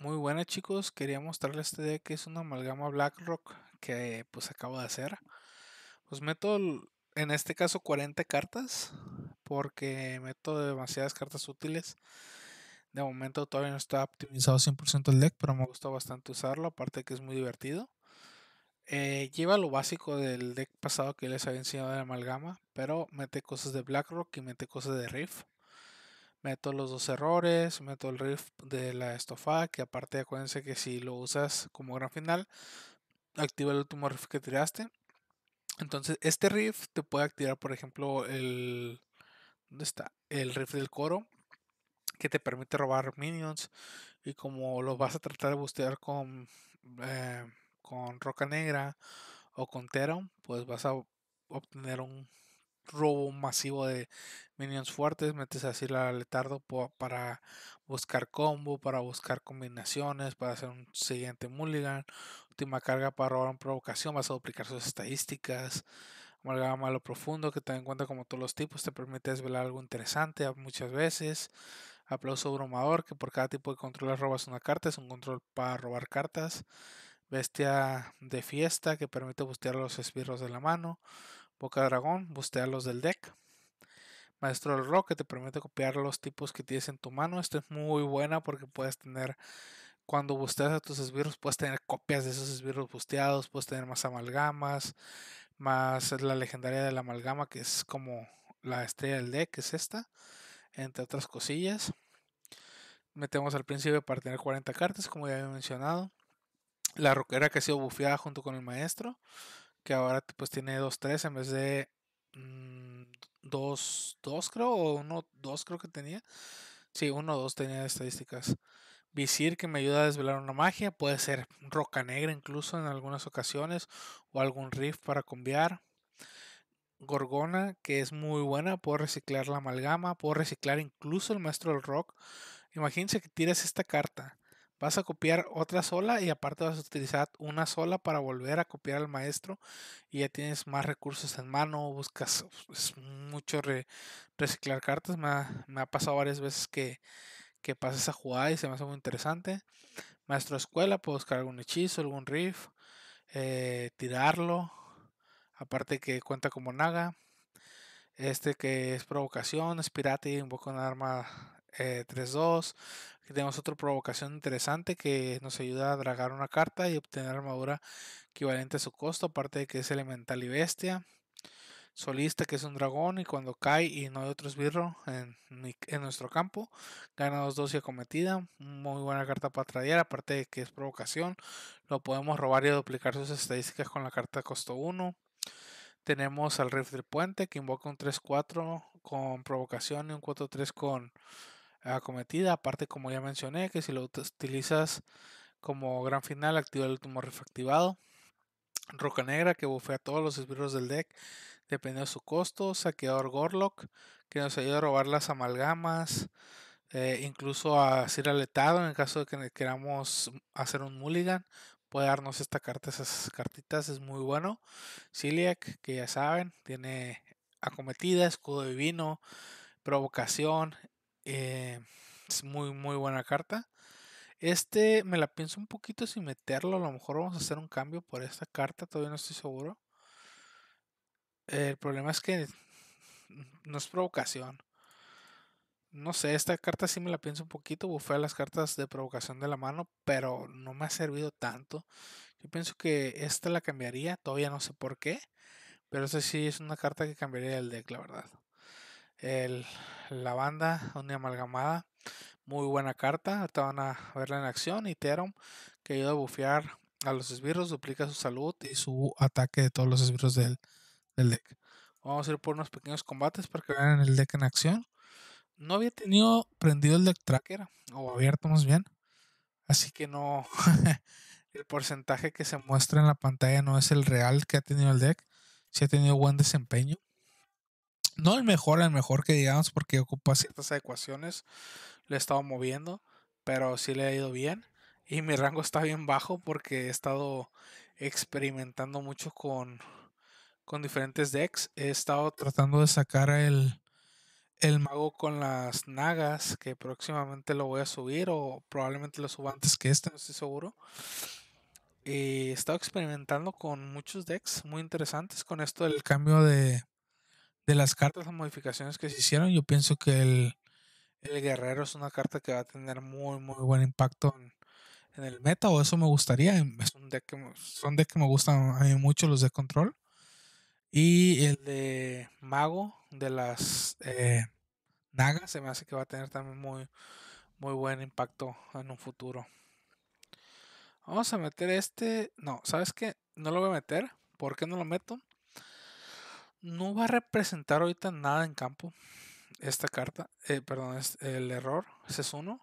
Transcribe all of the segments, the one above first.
Muy buenas chicos, quería mostrarles este deck que es una amalgama BlackRock que pues acabo de hacer. Pues meto en este caso 40 cartas porque meto demasiadas cartas útiles. De momento todavía no está optimizado 100% el deck, pero me gusta bastante usarlo, aparte que es muy divertido. Eh, lleva lo básico del deck pasado que les había enseñado de amalgama, pero mete cosas de BlackRock y mete cosas de Riff meto los dos errores, meto el riff de la estofa, que aparte acuérdense que si lo usas como gran final, activa el último riff que tiraste. Entonces, este riff te puede activar, por ejemplo, el. ¿Dónde está? El riff del coro, que te permite robar minions. Y como lo vas a tratar de bustear con. Eh, con Roca Negra o con Teron pues vas a obtener un robo masivo de minions fuertes, metes así la letardo para buscar combo, para buscar combinaciones, para hacer un siguiente mulligan, última carga para robar una provocación, vas a duplicar sus estadísticas, amalgama a lo profundo que te en cuenta como todos los tipos, te permite desvelar algo interesante muchas veces, aplauso bromador que por cada tipo de control robas una carta, es un control para robar cartas, bestia de fiesta que permite bustear los esbirros de la mano, Boca Dragón, los del deck. Maestro del Rock, que te permite copiar los tipos que tienes en tu mano. Esto es muy buena porque puedes tener, cuando busteas a tus esbirros, puedes tener copias de esos esbirros busteados, puedes tener más amalgamas, más la legendaria de la amalgama, que es como la estrella del deck, que es esta, entre otras cosillas. Metemos al principio para tener 40 cartas, como ya había mencionado. La roquera que ha sido bufeada junto con el maestro que ahora pues tiene 2-3 en vez de 2-2 mm, creo, o 1-2 creo que tenía. Sí, 1-2 tenía estadísticas. Visir que me ayuda a desvelar una magia, puede ser roca negra incluso en algunas ocasiones, o algún riff para cambiar. Gorgona, que es muy buena, puedo reciclar la amalgama, puedo reciclar incluso el maestro del rock. Imagínense que tiras esta carta Vas a copiar otra sola y aparte vas a utilizar una sola para volver a copiar al maestro y ya tienes más recursos en mano, buscas pues, mucho reciclar cartas. Me ha, pasado varias veces que, que pases a jugar... y se me hace muy interesante. Maestro de escuela, puedo buscar algún hechizo, algún riff, eh, tirarlo. Aparte que cuenta como naga. Este que es provocación, es pirata y invoca un arma 3-2. Eh, tenemos otra provocación interesante que nos ayuda a dragar una carta y obtener armadura equivalente a su costo, aparte de que es elemental y bestia. Solista que es un dragón y cuando cae y no hay otro esbirro en, nuestro campo, gana 2-2 y acometida. Muy buena carta para traer, aparte de que es provocación, lo podemos robar y duplicar sus estadísticas con la carta de costo 1. Tenemos al Rift del Puente que invoca un 3-4 con provocación y un 4-3 con acometida. Aparte, como ya mencioné, que si lo utilizas como gran final, activa el último refactivado Roca Negra, que bufea todos los esbirros del deck, dependiendo de su costo. Saqueador Gorlock, que nos ayuda a robar las amalgamas. Eh, incluso a ser aletado en el caso de que queramos hacer un mulligan. Puede darnos esta carta, esas cartitas, es muy bueno. Ciliac, que ya saben, tiene acometida, escudo divino, provocación, eh, es muy, muy buena carta. Este me la pienso un poquito sin meterlo. A lo mejor vamos a hacer un cambio por esta carta. Todavía no estoy seguro. El problema es que no es provocación. No sé, esta carta sí me la pienso un poquito. Bufé las cartas de provocación de la mano, pero no me ha servido tanto. Yo pienso que esta la cambiaría. Todavía no sé por qué. Pero esta sí es una carta que cambiaría el deck, la verdad el, la banda Una Amalgamada. Muy buena carta, ahorita van a verla en acción. Y Terum, que ayuda a bufear a los esbirros, duplica su salud y su ataque de todos los esbirros del, deck. Vamos a ir por unos pequeños combates para que vean el deck en acción. No había tenido prendido el deck tracker, o abierto más bien. Así que no, el porcentaje que se muestra en la pantalla no es el real que ha tenido el deck. Si ha tenido buen desempeño no el mejor, el mejor que digamos, porque ocupa ciertas adecuaciones. Le he estado moviendo, pero sí le ha ido bien. Y mi rango está bien bajo porque he estado experimentando mucho con, con diferentes decks. He estado tratando de sacar el, mago con las nagas, que próximamente lo voy a subir o probablemente lo suba antes que este, no estoy seguro. Y he estado experimentando con muchos decks muy interesantes con esto del cambio de de las cartas, o modificaciones que se hicieron, yo pienso que el, guerrero es una carta que va a tener muy, muy buen impacto en, el meta, o eso me gustaría. Em, es un deck que, son decks que me gustan a mí mucho, los de control. Y el de mago de las eh, nagas se me hace que va a tener también muy, muy buen impacto en un futuro. Vamos a meter este. No, ¿sabes qué? No lo voy a meter. ¿Por qué no lo meto? no va a representar ahorita nada en campo esta carta, eh, perdón, el error, ese es uno.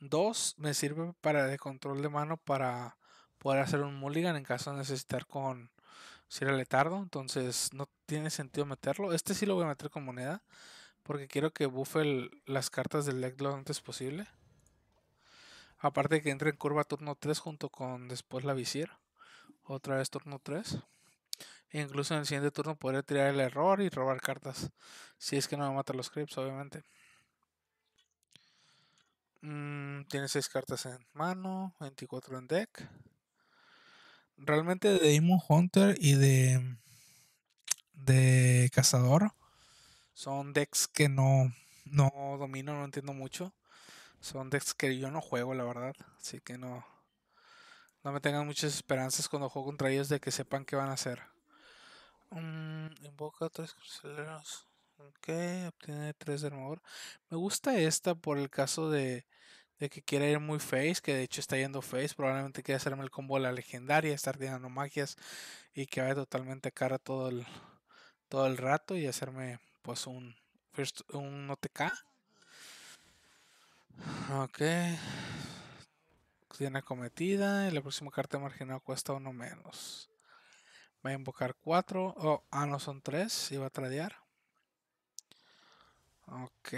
Dos, me sirve para de control de mano para poder hacer un mulligan en caso de necesitar con si era letardo, entonces no tiene sentido meterlo. Este sí lo voy a meter con moneda, porque quiero que buffe las cartas del deck antes posible. Aparte de que entre en curva turno 3 junto con después la visir. Otra vez turno 3 incluso en el siguiente turno podría tirar el error y robar cartas. Si es que no me mata los creeps, obviamente. Mm, tiene 6 cartas en mano, 24 en deck. Realmente de Demon Hunter y de, de Cazador son decks que no, no domino, no entiendo mucho. Son decks que yo no juego, la verdad. Así que no, no me tengan muchas esperanzas cuando juego contra ellos de que sepan qué van a hacer invoca tres cruceros, Ok, obtiene tres de armadura. Me gusta esta por el caso de, de que quiera ir muy face, que de hecho está yendo face. Probablemente quiera hacerme el combo de la legendaria, estar tirando magias y que vaya totalmente cara todo el, todo el rato y hacerme pues un, un OTK. Ok. Tiene acometida y la próxima carta marginal cuesta uno menos a invocar 4. Oh, ah, no son 3. va a tradear. Ok.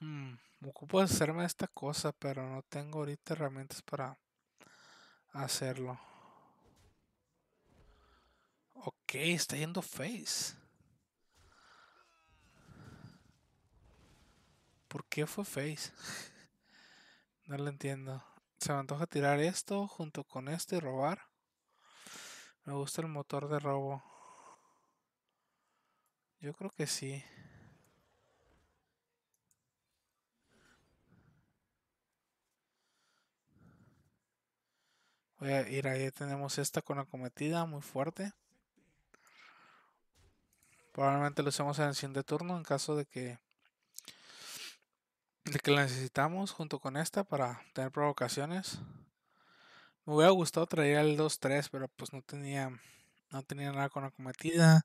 Hmm, ocupo hacerme esta cosa, pero no tengo ahorita herramientas para hacerlo. Ok, está yendo face. ¿Por qué fue Face? no lo entiendo. Se me antoja tirar esto junto con esto y robar. Me gusta el motor de robo. Yo creo que sí. Voy a ir ahí. Tenemos esta con acometida muy fuerte. Probablemente lo usemos en el siguiente turno en caso de que de que la necesitamos junto con esta para tener provocaciones. Me hubiera gustado traer el 2-3, pero pues no tenía, no tenía nada con la cometida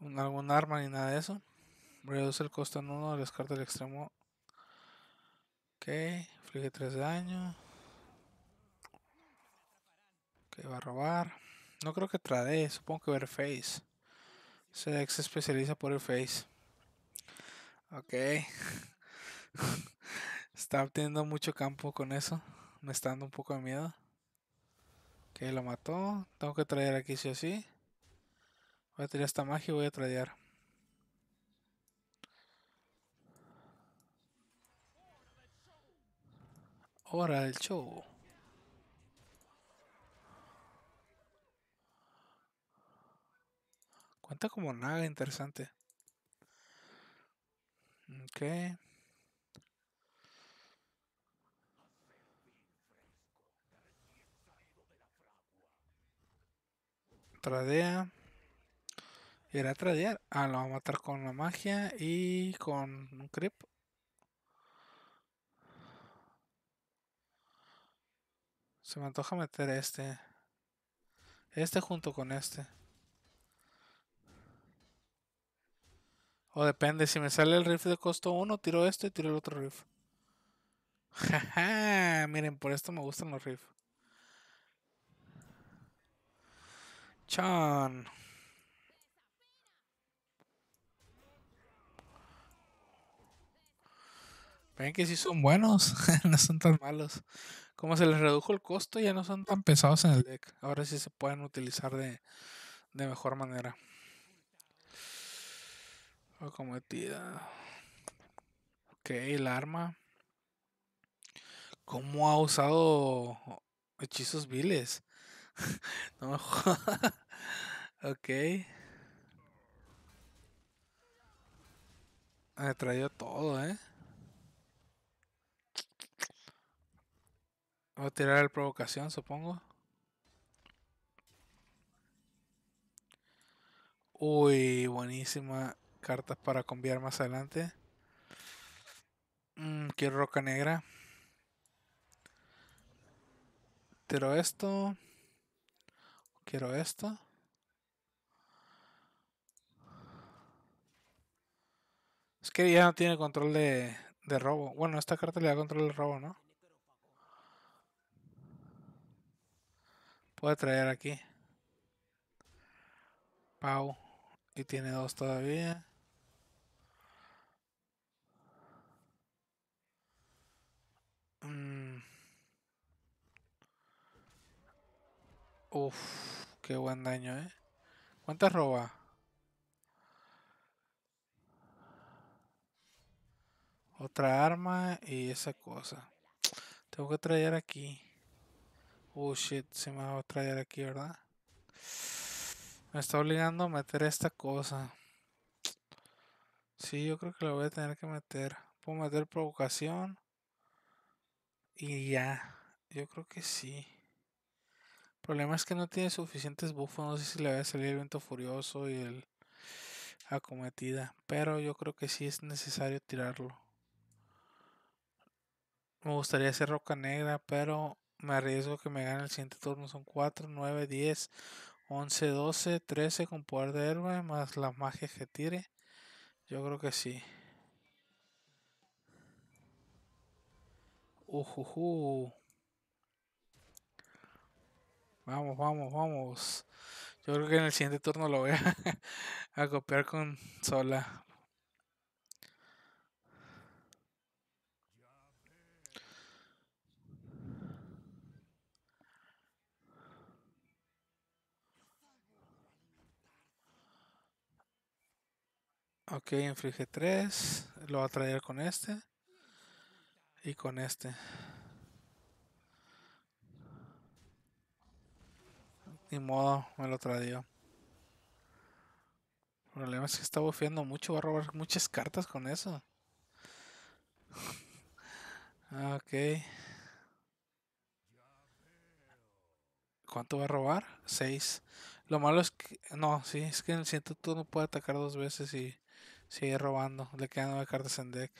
algún arma ni nada de eso. Reduce el costo en uno descarta el extremo. Ok, inflige 3 daño. Ok, va a robar. No creo que trade, supongo que ver face. que se especializa por el face. Ok. está obteniendo mucho campo con eso. Me está dando un poco de miedo. Que lo mató. Tengo que traer aquí sí o sí. Voy a tirar esta magia y voy a traer. Hora del show. Cuenta como nada interesante. Ok. tradea. Irá a tradear. Ah, lo va a matar con la magia y con un creep. Se me antoja meter este. Este junto con este. O depende, si me sale el riff de costo 1, tiro este y tiro el otro riff. Jaja, miren, por esto me gustan los riffs. Chan. Ven que si son buenos, no son tan malos. Como se les redujo el costo, ya no son tan pesados en el deck. Ahora sí se pueden utilizar de, mejor manera. Acometida. Oh, ok, el arma. ¿Cómo ha usado hechizos viles? no me jodas. ok. Me ah, trajo todo, eh. Voy a tirar el provocación, supongo. Uy, buenísima. Cartas para cambiar más adelante. Mm, quiero roca negra. Tiro esto. Quiero esto. Es que ya no tiene control de, de robo. Bueno, esta carta le da control de robo, ¿no? Puede traer aquí. Pau. Y tiene dos todavía. Mmm. Uf, qué buen daño, ¿eh? ¿Cuántas roba? Otra arma y esa cosa. Tengo que traer aquí. Oh shit, se me va a traer aquí, ¿verdad? Me está obligando a meter esta cosa. Sí, yo creo que la voy a tener que meter. Puedo meter provocación. Y ya. Yo creo que sí problema es que no tiene suficientes buffos. No sé si le va a salir el viento furioso y el acometida. Pero yo creo que sí es necesario tirarlo. Me gustaría hacer roca negra, pero me arriesgo que me gane el siguiente turno. Son 4, 9, 10, 11, 12, 13 con poder de héroe más la magia que tire. Yo creo que sí. Ujuhu. Vamos, vamos, vamos. Yo creo que en el siguiente turno lo voy a, copiar con Sola. Ok, inflige 3. Lo va a traer con este. Y con este. Ni modo, me lo tradió. El problema es que está bufeando mucho, va a robar muchas cartas con eso. Ah, ok. ¿Cuánto va a robar? 6. Lo malo es que. No, sí, es que en el tú no puede atacar dos veces y sigue robando. Le quedan 9 cartas en deck.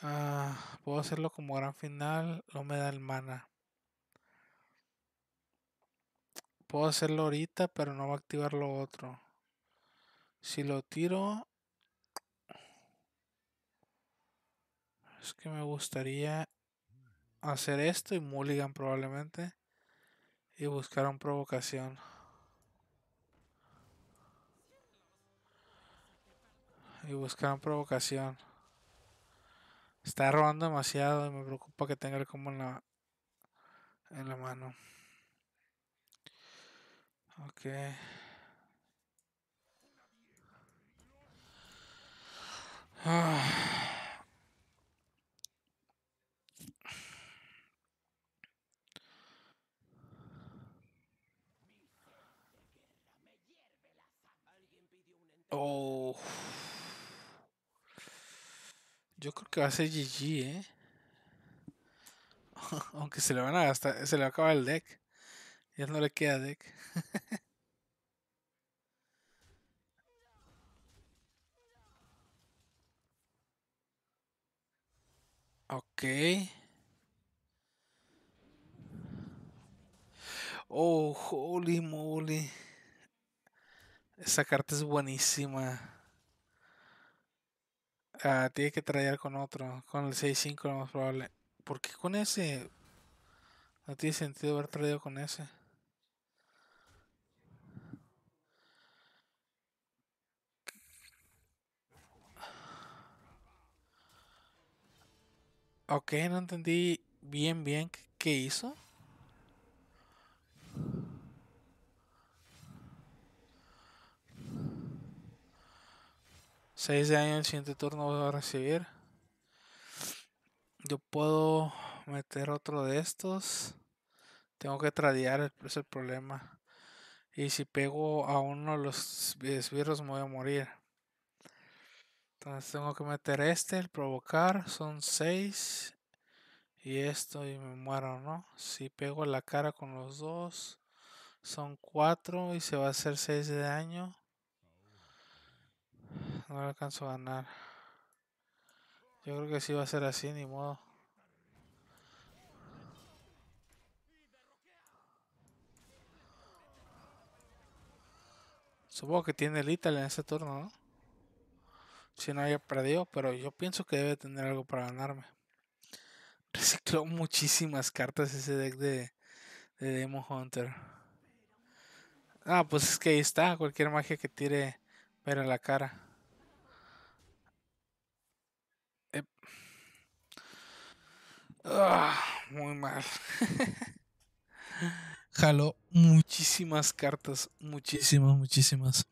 Ah, puedo hacerlo como gran final. No me da el mana. Puedo hacerlo ahorita, pero no va a activar lo otro. Si lo tiro... Es que me gustaría hacer esto y mulligan probablemente. Y buscar buscaron provocación. Y buscar una provocación. Está robando demasiado y me preocupa que tenga el combo en la, en la mano. Ok. Oh. Yo creo que va a ser GG, eh. Aunque se le van a gastar, se le acaba el deck. Ya no le queda deck. ok. Oh, holy moly. Esa carta es buenísima. Ah, tiene que traer con otro. Con el 6-5 lo más probable. ¿Por qué con ese? No tiene sentido haber traído con ese. Ok, no entendí bien bien qué hizo. Seis de año el siguiente turno voy a recibir. Yo puedo meter otro de estos. Tengo que tradear, es el problema. Y si pego a uno de los esbirros me voy a morir. Entonces tengo que meter este, el provocar, son 6. Y esto y me muero, ¿no? Si pego la cara con los dos, son 4 y se va a hacer 6 de daño. No lo alcanzo a ganar. Yo creo que sí va a ser así, ni modo. Supongo que tiene el Ital en ese turno, ¿no? si no haya perdido, pero yo pienso que debe tener algo para ganarme. Recicló muchísimas cartas ese deck de, Demon Hunter. Ah, pues es que ahí está, cualquier magia que tire ver la cara. Ah, muy mal. Jaló muchísimas cartas, muchísimas, muchísimas.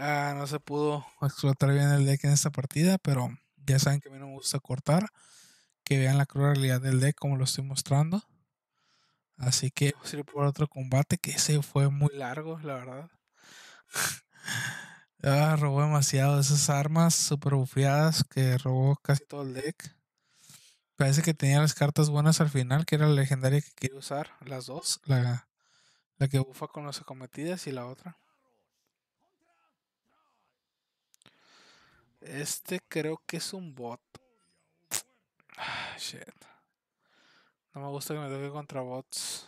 Ah, no se pudo pues, explotar bien el deck en esta partida, pero ya saben que a mí no me gusta cortar. Que vean la cruda realidad del deck como lo estoy mostrando. Así que vamos a ir por otro combate que ese fue muy largo, la verdad. Ah, robó demasiado esas armas super bufiadas que robó casi todo el deck. Parece que tenía las cartas buenas al final, que era la legendaria que quería usar, las dos, la, la que bufa con las acometidas y la otra. Este creo que es un bot. Ah, shit. No me gusta que me toque contra bots.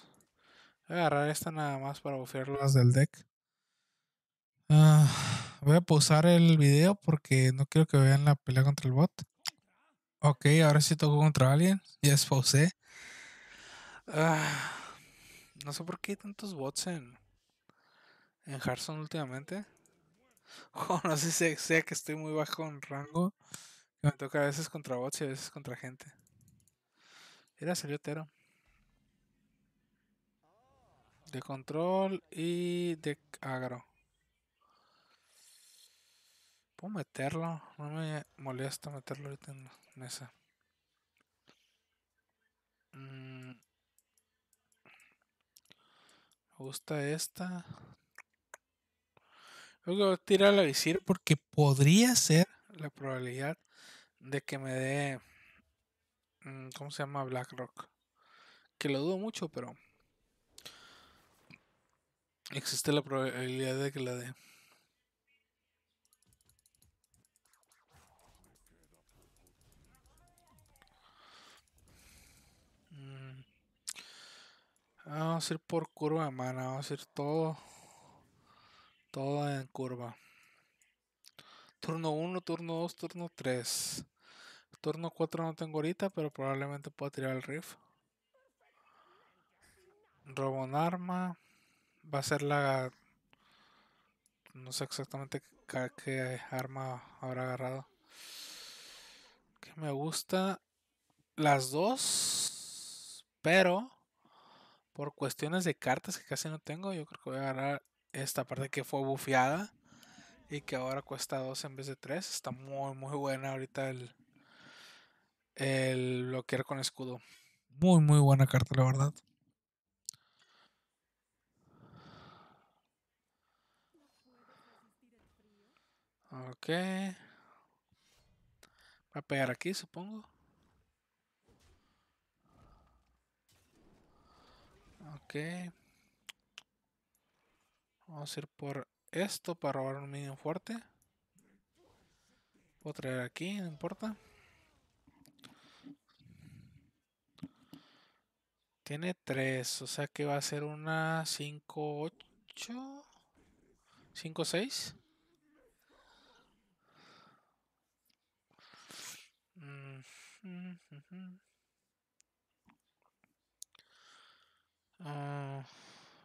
Voy a agarrar esta nada más para bufear las del deck. Ah, voy a pausar el video porque no quiero que vean la pelea contra el bot. Ok, ahora sí toco contra alguien. Ya yes, pausé. Ah, no sé por qué hay tantos bots en, en Hearthstone últimamente. no sé si sea que estoy muy bajo en rango. Que me toca a veces contra bots y a veces contra gente. Era salió Tero. De control y de agro. Puedo meterlo. No me molesta meterlo ahorita en mesa. Mm. Me gusta esta a tirar la decir porque podría ser la probabilidad de que me dé. Mm, ¿Cómo se llama? BlackRock. Que lo dudo mucho, pero. Existe la probabilidad de que la dé. Mm. Ah, vamos a ir por curva, mana, Vamos a ir todo todo en curva. Turno 1, turno 2, turno 3. Turno 4 no tengo ahorita, pero probablemente pueda tirar el riff. Robo un arma. Va a ser la... No sé exactamente qué, arma habrá agarrado. Que me gusta las dos, pero por cuestiones de cartas que casi no tengo, yo creo que voy a agarrar esta parte que fue bufeada y que ahora cuesta 2 en vez de 3. Está muy, muy buena ahorita el, el bloquear con escudo. Muy, muy buena carta, la verdad. Ok. Va a pegar aquí, supongo. Ok. Vamos a ir por esto para robar un minion fuerte. Puedo traer aquí, no importa. Tiene 3, o sea que va a ser una 5, 8, 5, 6.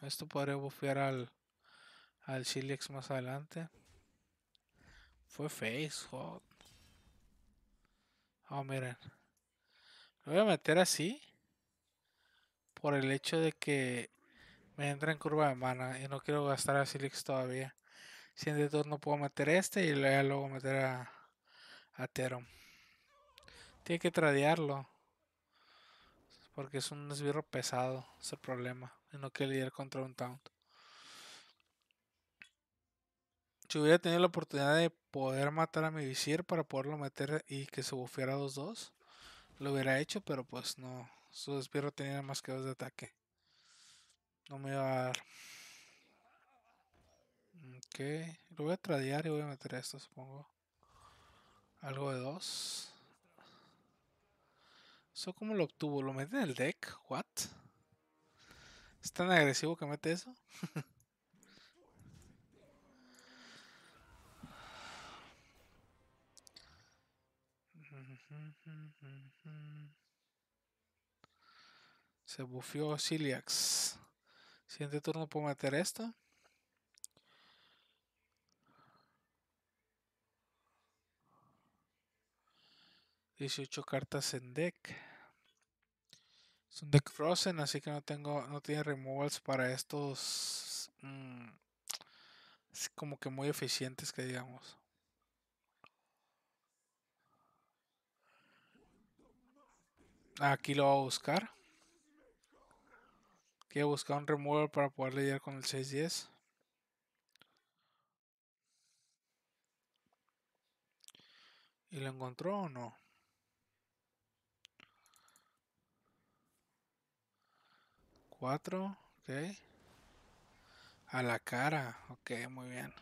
esto podría bufear al al Silix más adelante. Fue Face, Oh, miren. Lo voy a meter así. Por el hecho de que me entra en curva de mana. Y no quiero gastar a Silix todavía. Si en no puedo meter este. Y luego meter a, a Tiene que tradearlo. Porque es un esbirro pesado. Es el problema. Y no quiero lidiar contra un Taunt. si hubiera tenido la oportunidad de poder matar a mi visir para poderlo meter y que se bufiera 2-2, lo hubiera hecho, pero pues no. Su despierto tenía más que dos de ataque. No me iba a dar. Ok, lo voy a tradear y voy a meter esto, supongo. Algo de dos. ¿Eso cómo lo obtuvo? ¿Lo mete en el deck? ¿What? ¿Es tan agresivo que mete eso? Se bufió Ciliax. Siguiente turno puedo meter esto. 18 cartas en deck. Es un deck frozen, así que no tengo, no tiene removals para estos mm, es como que muy eficientes que digamos. Ah, aquí lo voy a buscar. Quiero buscar un remover para poder lidiar con el 610. ¿Y lo encontró o no? 4, ok. A la cara, ok, muy bien.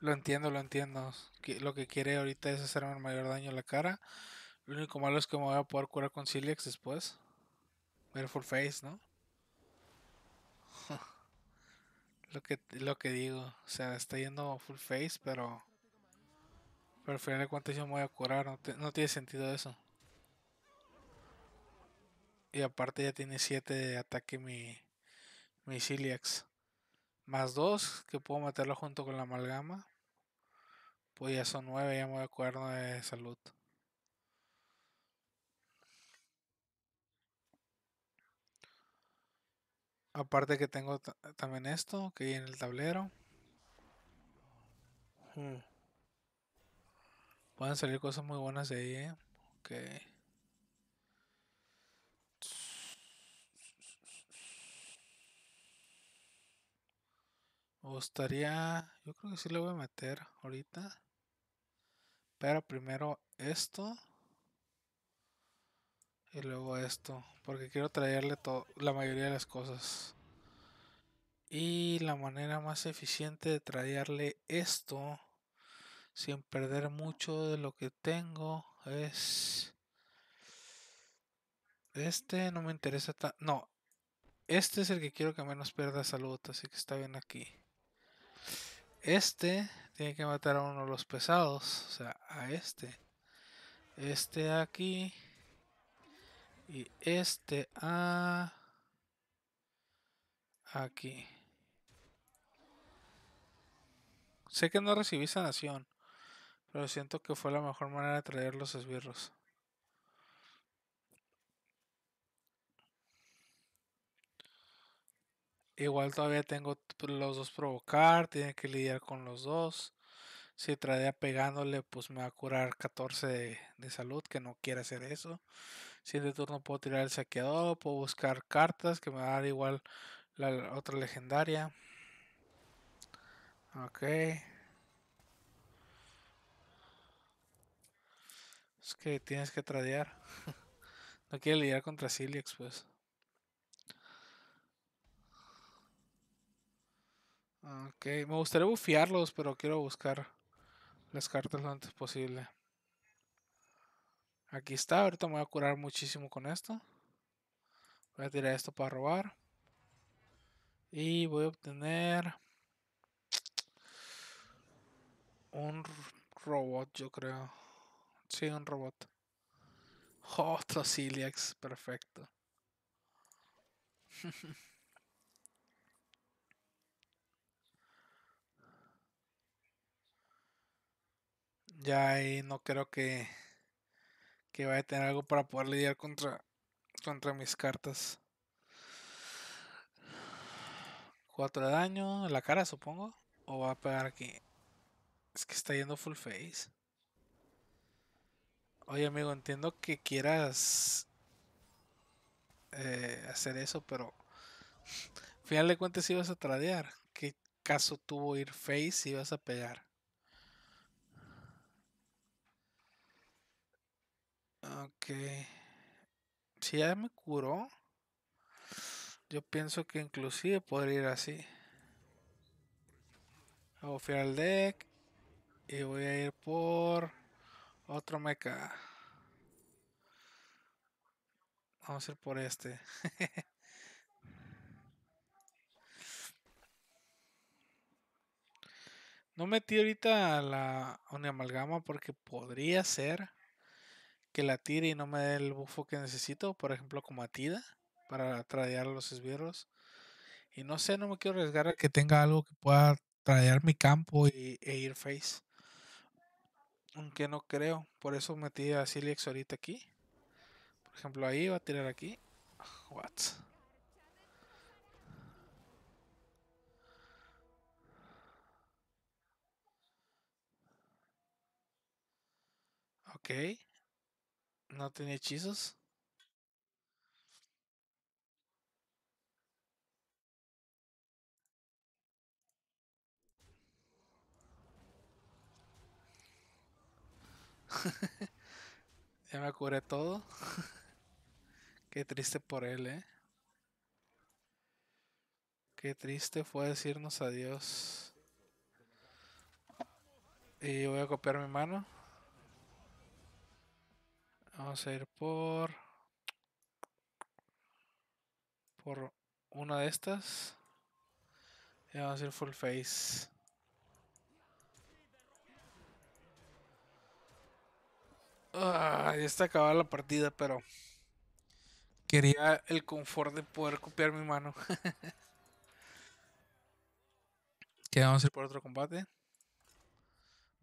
Lo entiendo, lo entiendo. Lo que quiere ahorita es hacerme el mayor daño a la cara. Lo único malo es que me voy a poder curar con Cilex después. Mirror Face, ¿no? Lo que, lo que digo, o sea, está yendo full face, pero. Pero al final de cuentas yo me voy a curar, no, tiene sentido eso. Y aparte ya tiene 7 de ataque mi, mi Ciliax. Más 2, que puedo meterlo junto con la amalgama. Pues ya son 9, ya me voy a curar 9 de salud. Aparte que tengo también esto que hay en el tablero. Pueden salir cosas muy buenas de ahí, ¿eh? Me gustaría... Yo creo que sí lo voy a meter ahorita. Pero primero esto. Y luego esto, porque quiero traerle la mayoría de las cosas. Y la manera más eficiente de traerle esto sin perder mucho de lo que tengo es... Este no me interesa tan... No, este es el que quiero que menos pierda salud, así que está bien aquí. Este tiene que matar a uno de los pesados, o sea, a este. Este aquí y este a aquí. Sé que no recibí sanación, pero siento que fue la mejor manera de traer los esbirros. Igual todavía tengo los dos provocar, tiene que lidiar con los dos. Si traía pegándole, pues me va a curar 14 de salud, que no quiere hacer eso siguiente turno puedo tirar el saqueador, puedo buscar cartas que me va a dar igual la, otra legendaria. Ok. Es que tienes que tradear. no quiero lidiar contra Silix, pues. Ok, me gustaría bufiarlos, pero quiero buscar las cartas lo antes posible. Aquí está, ahorita me voy a curar muchísimo con esto. Voy a tirar esto para robar. Y voy a obtener... Un robot, yo creo. Sí, un robot. Otro Ciliax, perfecto. ya ahí no creo que que vaya a tener algo para poder lidiar contra, contra mis cartas. cuatro de daño, en la cara supongo. O va a pegar aquí. Es que está yendo full face. Oye amigo, entiendo que quieras eh, hacer eso, pero final de cuentas ibas a tradear. ¿Qué caso tuvo ir face si ibas a pegar? Ok. Si ya me curó, yo pienso que inclusive podría ir así. A fiar al deck. Y voy a ir por otro mecha. Vamos a ir por este. no metí ahorita la una amalgama porque podría ser que la tire y no me dé el bufo que necesito, por ejemplo como atida. para tradear los esbirros. Y no sé, no me quiero arriesgar a que tenga algo que pueda tradear mi campo y, e ir face. Aunque no creo, por eso metí a Silix ahorita aquí. Por ejemplo, ahí va a tirar aquí. Ah, what? Ok. ¿No tenía hechizos? ya me curé todo. Qué triste por él, ¿eh? Qué triste fue decirnos adiós. Y voy a copiar mi mano. Vamos a ir por... Por una de estas. Y vamos a ir full face. Ah, ya está acabada la partida, pero... Quería el confort de poder copiar mi mano. que vamos a ir por otro combate.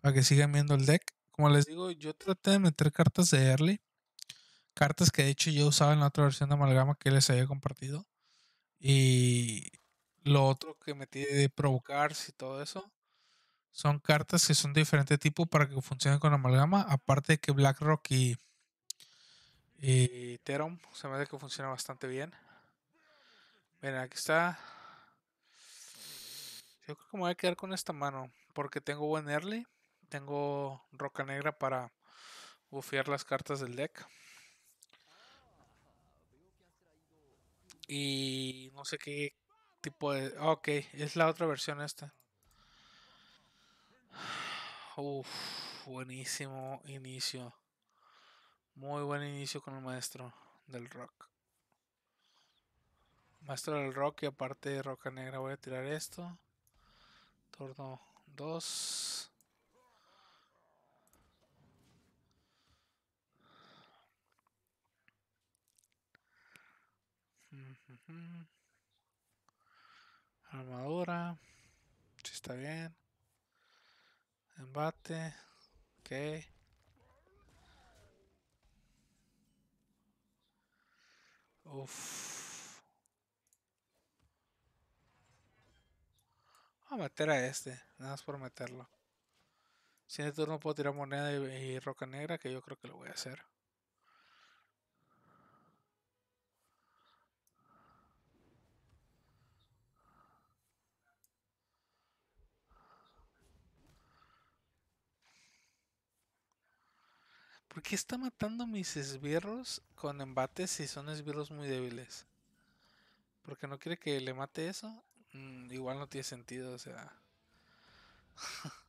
Para que sigan viendo el deck como les digo, yo traté de meter cartas de early. Cartas que de hecho yo usaba en la otra versión de Amalgama que les había compartido. Y lo otro que metí de provocar y todo eso. Son cartas que son de diferente tipo para que funcionen con Amalgama. Aparte de que BlackRock y, y Terum se me hace que funciona bastante bien. Miren, aquí está. Yo creo que me voy a quedar con esta mano. Porque tengo buen early tengo roca negra para bufear las cartas del deck. Y no sé qué tipo de... Ah, ok, es la otra versión esta. Uf, buenísimo inicio. Muy buen inicio con el maestro del rock. Maestro del rock y aparte de roca negra voy a tirar esto. Torno 2. Armadura. Si está bien. Embate. Ok. Uff Vamos a meter a este. Nada más por meterlo. Si en este turno puedo tirar moneda y roca negra, que yo creo que lo voy a hacer. ¿Por qué está matando mis esbirros con embates si son esbirros muy débiles? Porque no quiere que le mate eso. Mm, igual no tiene sentido, o sea.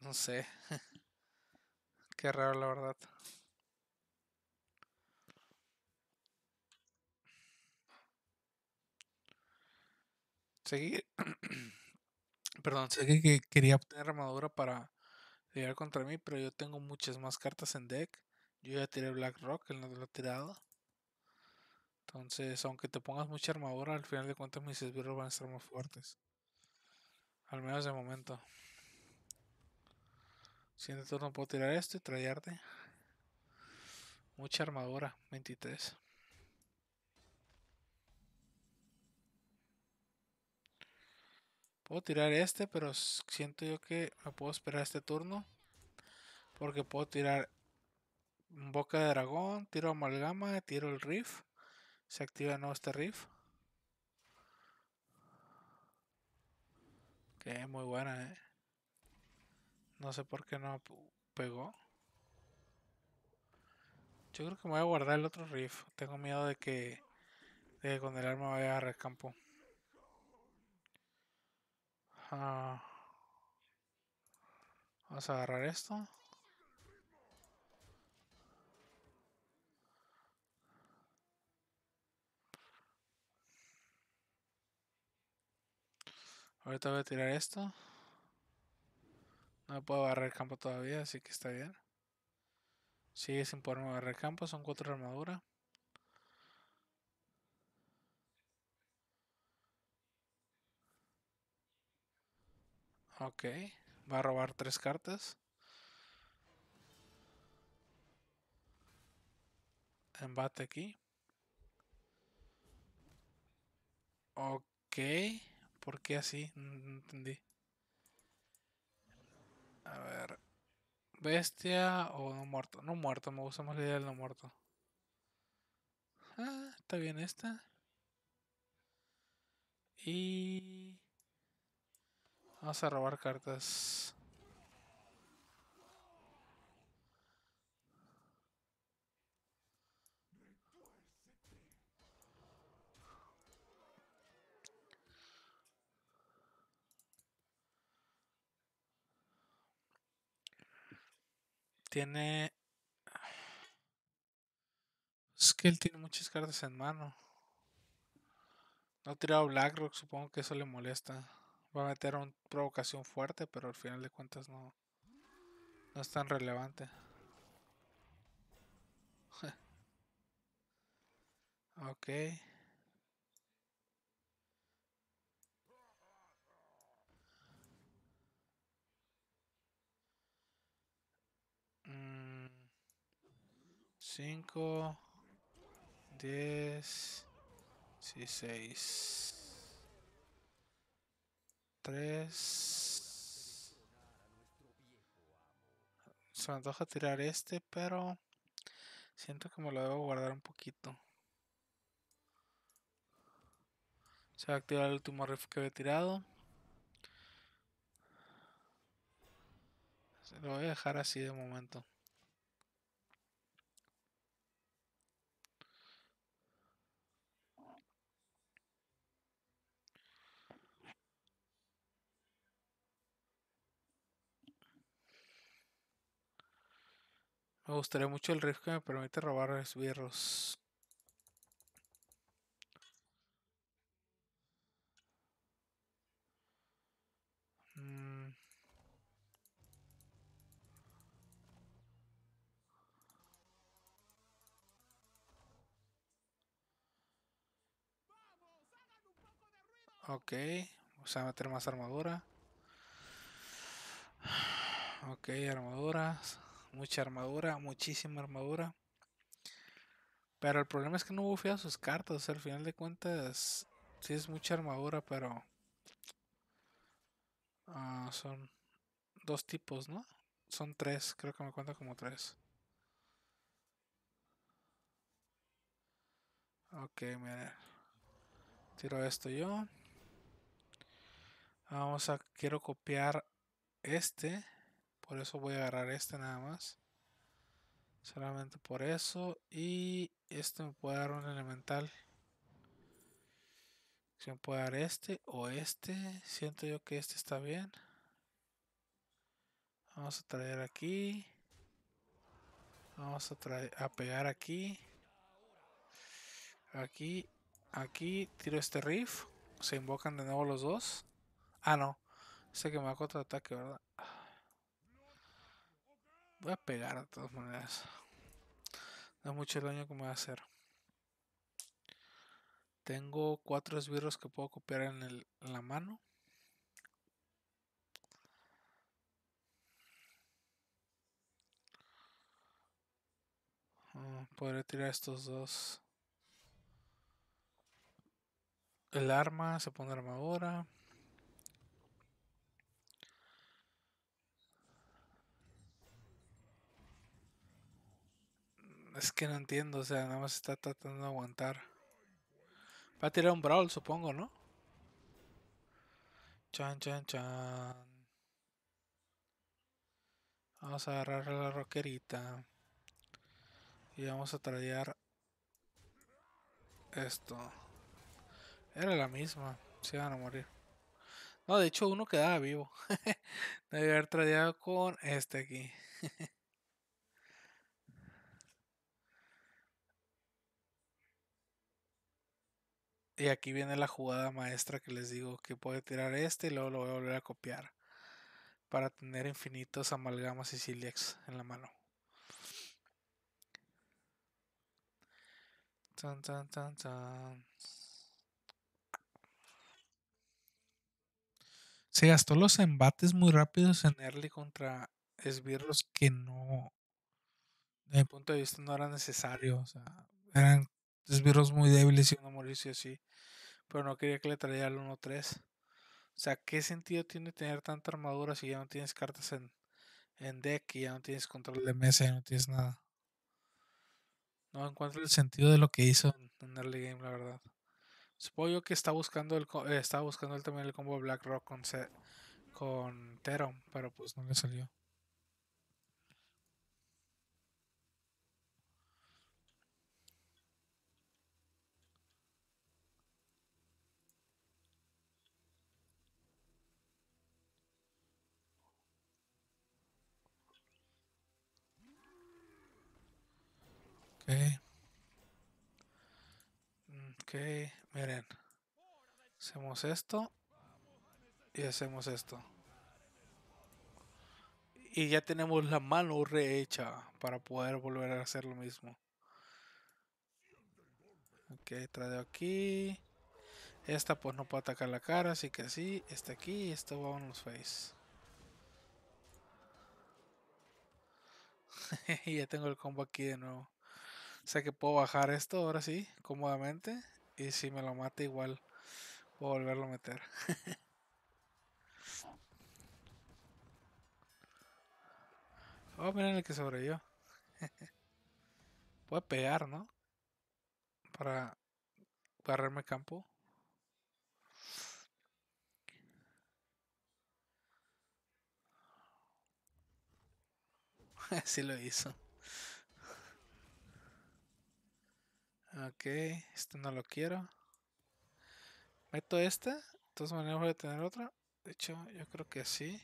no sé. qué raro, la verdad. Seguir. Perdón, sé que, quería obtener armadura para llegar contra mí, pero yo tengo muchas más cartas en deck. Yo ya tiré Black Rock, él no lo ha tirado. Entonces, aunque te pongas mucha armadura, al final de cuentas mis esbirros van a estar más fuertes. Al menos de momento. Siguiente turno puedo tirar esto y trayarte. Mucha armadura, 23. Puedo tirar este, pero siento yo que me puedo esperar este turno. Porque puedo tirar boca de dragón, tiro amalgama, tiro el riff. Se activa no nuevo este riff. Que es muy buena, eh. No sé por qué no pegó. Yo creo que me voy a guardar el otro riff. Tengo miedo de que, de con el arma vaya a recampo. Vamos a agarrar esto. Ahorita voy a tirar esto. No puedo el campo todavía, así que está bien. Sigue sin poderme el campo, son cuatro armaduras. Ok, va a robar tres cartas. Embate aquí. Ok, ¿por qué así? No entendí. A ver. Bestia o no muerto. No muerto, me gusta más la idea del no muerto. Ah, está bien esta. Y... Vamos a robar cartas. Tiene... Es que él tiene muchas cartas en mano. No ha tirado Blackrock, supongo que eso le molesta. Va a meter una provocación fuerte, pero al final de cuentas no, no es tan relevante. ok. Mm, cinco, diez, 3. Se me antoja tirar este, pero siento que me lo debo guardar un poquito. Se va a activar el último ref que había tirado. lo voy a dejar así de momento. Me gustaría mucho el riesgo que me permite robar esbirros. Mm. Ok, vamos a meter más armadura. Ok, armaduras mucha armadura, muchísima armadura. Pero el problema es que no bufea sus cartas. al final de cuentas, sí es mucha armadura, pero. Ah, son dos tipos, ¿no? Son tres, creo que me cuenta como tres. Ok, miren Tiro esto yo. Vamos a. Quiero copiar este. Por eso voy a agarrar este nada más. Solamente por eso. Y este me puede dar un elemental. Se me puede dar este o este. Siento yo que este está bien. Vamos a traer aquí. Vamos a, traer, a pegar aquí. Aquí. Aquí. Tiro este riff. Se invocan de nuevo los dos. Ah, no. sé este que me va a ataque ¿verdad? Voy a pegar de todas maneras. Da mucho daño que me va a hacer. Tengo cuatro esbirros que puedo copiar en, la mano. Podría ah, podré tirar estos dos. El arma se pone armadura. Es que no entiendo, o sea, nada más está tratando de aguantar. Va a tirar un brawl, supongo, ¿no? Chan, chan, chan. Vamos a agarrar la roquerita. Y vamos a tradear esto. Era la misma. Se van a morir. No, de hecho uno quedaba vivo. Debe haber tradeado con este aquí. Y aquí viene la jugada maestra que les digo que puede tirar este y luego lo voy a volver a copiar. Para tener infinitos amalgamas y siliex en la mano. Se gastó los embates muy rápidos en early contra esbirros que no. De mi punto de vista no era necesario. O sea, eran virus muy débiles y uno morir así, Pero no quería que le traía el 1-3. O sea, ¿qué sentido tiene tener tanta armadura si ya no tienes cartas en, en deck y ya no tienes control de mesa y no tienes nada? No encuentro el sentido de lo que hizo en, early game, la verdad. Supongo yo que está buscando el está eh, estaba buscando él también el combo Black Rock con, con Teron, pero pues no le salió. Ok. miren. Hacemos esto. Y hacemos esto. Y ya tenemos la mano rehecha para poder volver a hacer lo mismo. Ok, trae aquí. Esta pues no puede atacar la cara, así que así. Esta aquí y esta va los face. Y ya tengo el combo aquí de nuevo. Sé que puedo bajar esto ahora sí, cómodamente. Y si me lo mata igual, puedo volverlo a meter. oh, miren el que sobrevivió. Puede pegar, ¿no? Para barrerme campo. Así lo hizo. Ok, este no lo quiero. Meto este. De todas maneras voy a tener otra. De hecho, yo creo que así.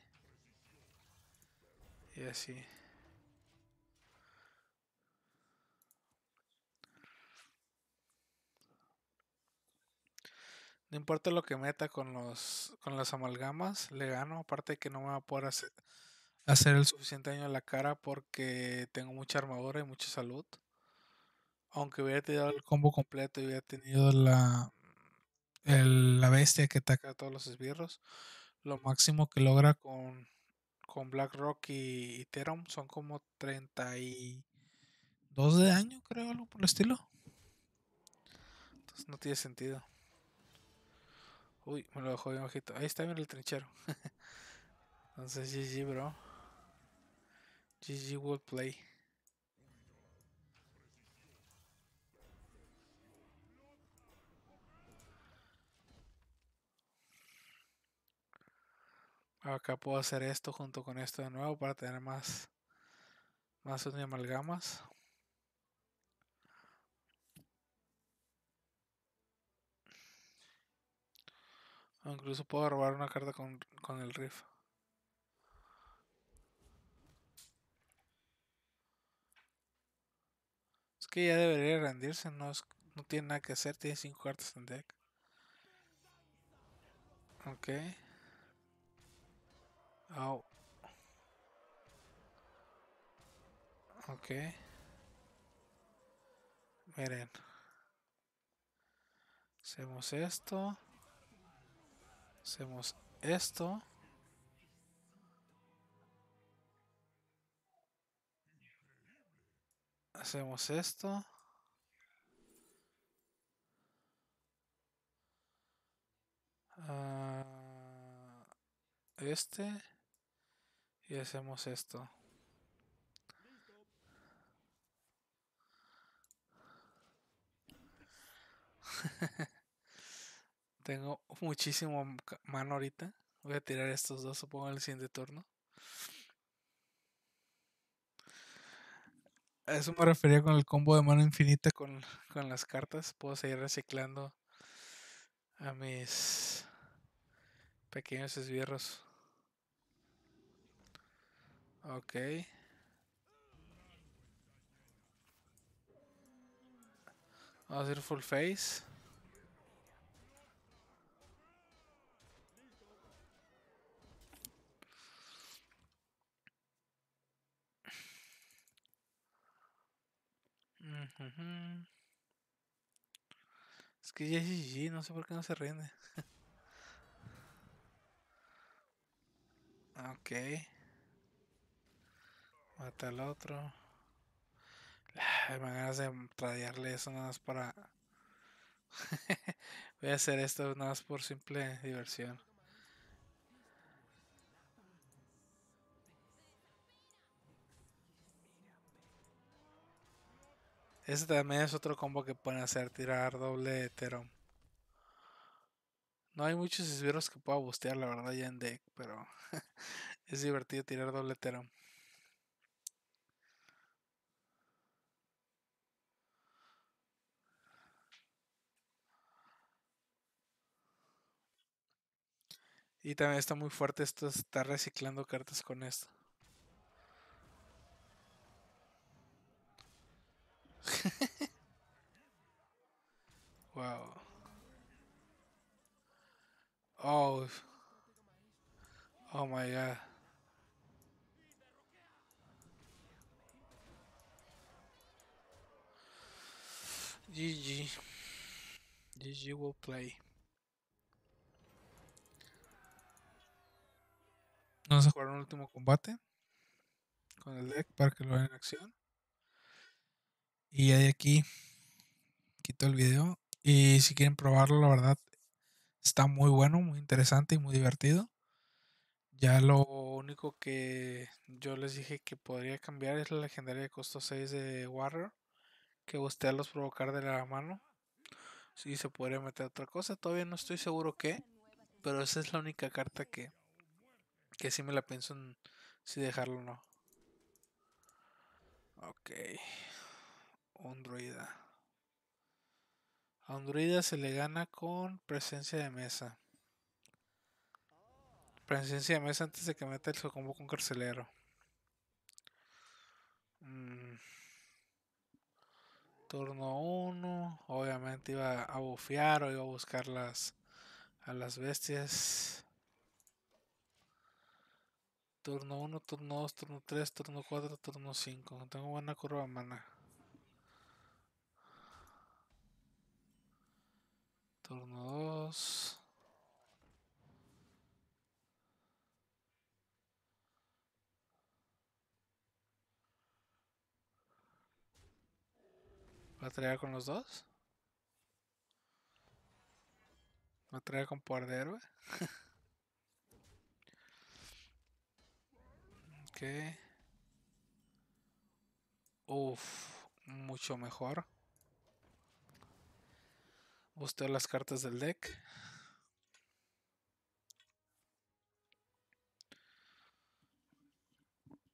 Y así. No importa lo que meta con los con las amalgamas, le gano. Aparte que no me va a poder hacer, hacer el suficiente daño a la cara porque tengo mucha armadura y mucha salud aunque hubiera tenido el combo completo y hubiera tenido la, la bestia que ataca a todos los esbirros, lo máximo que logra con, con BlackRock y, y son como 32 de daño, creo, algo por el estilo. Entonces no tiene sentido. Uy, me lo dejó bien bajito Ahí está bien el trinchero. Entonces GG, bro. GG will play. acá puedo hacer esto junto con esto de nuevo para tener más más amalgamas o incluso puedo robar una carta con, con el riff es que ya debería rendirse no, no tiene nada que hacer tiene 5 cartas en deck ok Ok. Miren. Hacemos esto. Hacemos esto. Hacemos esto. Ah, este y hacemos esto. Tengo muchísimo mano ahorita. Voy a tirar estos dos, supongo, en el siguiente turno. eso me refería con el combo de mano infinita con, con las cartas. Puedo seguir reciclando a mis pequeños esbirros. Ok. Vamos a hacer full face. Es que ya es no sé por qué no se rinde. ok. Mata al otro. Hay maneras de tradearle eso nada más para. Voy a hacer esto nada más por simple diversión. Ese también es otro combo que pueden hacer, tirar doble terón. No hay muchos esbirros que pueda bustear, la verdad, ya en deck, pero es divertido tirar doble hetero. Y también está muy fuerte esto, está reciclando cartas con esto. wow. Oh. Oh my god. GG. GG will play. Vamos a jugar un último combate con el deck para que lo vean en acción. Y ya de aquí quito el video. Y si quieren probarlo, la verdad está muy bueno, muy interesante y muy divertido. Ya lo único que yo les dije que podría cambiar es la legendaria de costo 6 de Warrior. Que ustedes los provocar de la mano. Si se podría meter otra cosa, todavía no estoy seguro que Pero esa es la única carta que, que si me la pienso en si dejarlo o no. Ok. Un druida. A se le gana con presencia de mesa. Presencia de mesa antes de que meta el socombo con carcelero. Mm. Turno 1. Obviamente iba a bufear o iba a buscar las, a las bestias. Turno 1, turno 2, turno 3, turno 4, turno 5. Tengo buena curva, mana. Turno 2. ¿Va a traer con los dos? ¿Va a traer con poder de héroe? Okay. Uf, mucho mejor. Buscar las cartas del deck.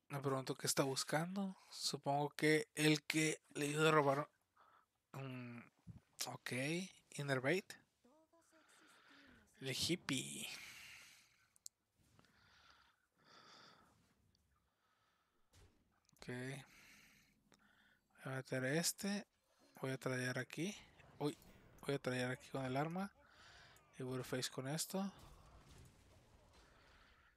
Me pregunto qué está buscando. Supongo que el que le hizo a robar. Mm, ok, Innervate. El hippie. Voy a meter este. Voy a traer aquí. Uy, voy a traer aquí con el arma. Y face con esto.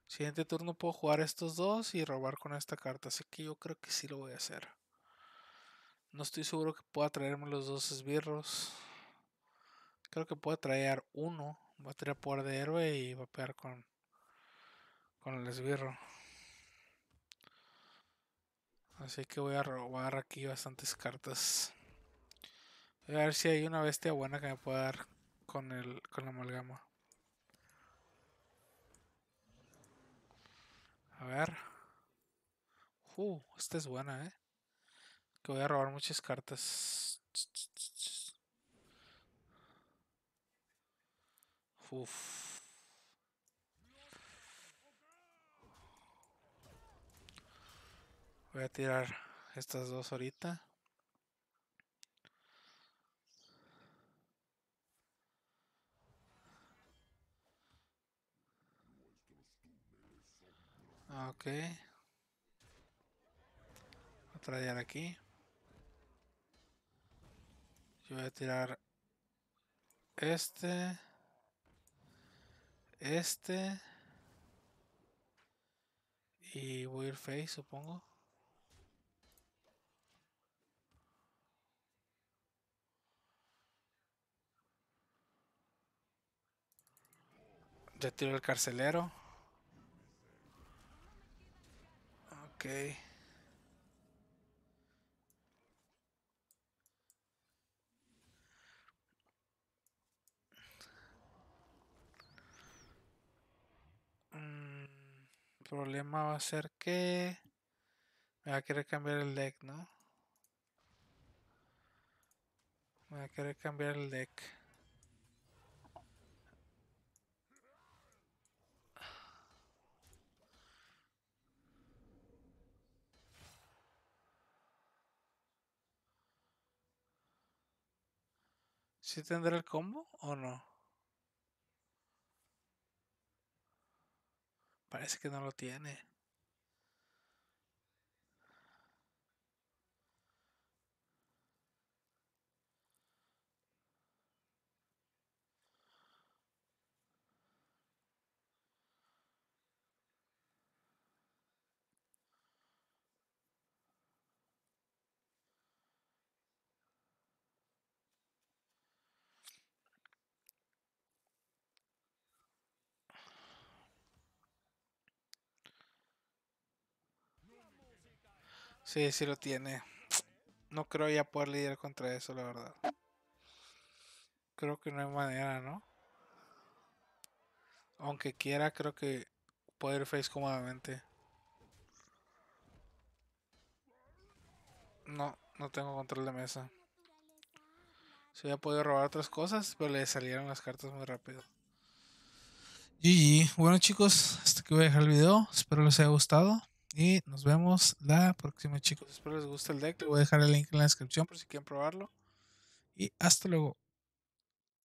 Siguiente turno puedo jugar estos dos y robar con esta carta. Así que yo creo que sí lo voy a hacer. No estoy seguro que pueda traerme los dos esbirros. Creo que puedo traer uno. Va a traer poder de héroe y va a pegar con, con el esbirro. Así que voy a robar aquí bastantes cartas. Voy a ver si hay una bestia buena que me pueda dar con, el, con la amalgama. A ver. Uh, esta es buena, eh. Que voy a robar muchas cartas. Uf. Voy a tirar estas dos ahorita. Ah, ok. a traer aquí. Yo voy a tirar este. Este. Y voy ir Face, supongo. Retiro el carcelero. Ok. Mm, problema va a ser que me va a querer cambiar el deck, ¿no? Me va a querer cambiar el deck. ¿Sí tendrá el combo o no? Parece que no lo tiene. Sí, sí lo tiene. No creo ya poder lidiar contra eso, la verdad. Creo que no hay manera, ¿no? Aunque quiera, creo que puede ir face cómodamente. No, no tengo control de mesa. Se hubiera podido robar otras cosas, pero le salieron las cartas muy rápido. Y, Bueno chicos, hasta aquí voy a dejar el video. Espero les haya gustado. Y nos vemos la próxima, chicos. Espero les guste el deck. Les voy a dejar el link en la descripción por si quieren probarlo. Y hasta luego.